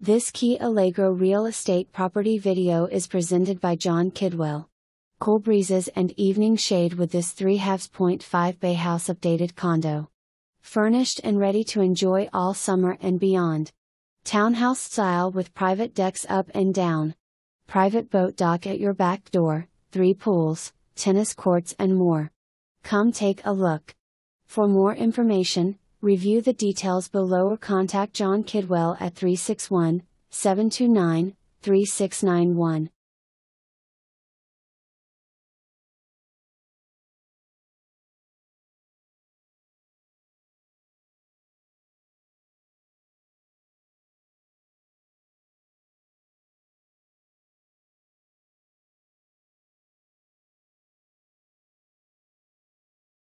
This Key Allegro real estate property video is presented by John Kidwell. Cool breezes and evening shade with this 3 halves 0.5 bay house updated condo. Furnished and ready to enjoy all summer and beyond. Townhouse style with private decks up and down. Private boat dock at your back door, three pools, tennis courts and more. Come take a look. For more information, Review the details below or contact John Kidwell at 361 729 3691.